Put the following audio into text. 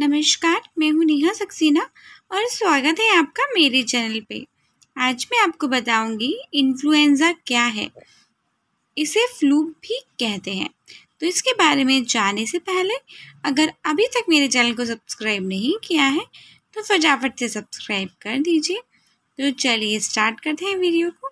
नमस्कार मैं हूं नेहा सक्सेना और स्वागत है आपका मेरे चैनल पे आज मैं आपको बताऊंगी इन्फ्लुएंज़ा क्या है इसे फ्लू भी कहते हैं तो इसके बारे में जाने से पहले अगर अभी तक मेरे चैनल को सब्सक्राइब नहीं किया है तो फटाफट से सब्सक्राइब कर दीजिए तो चलिए स्टार्ट करते हैं वीडियो को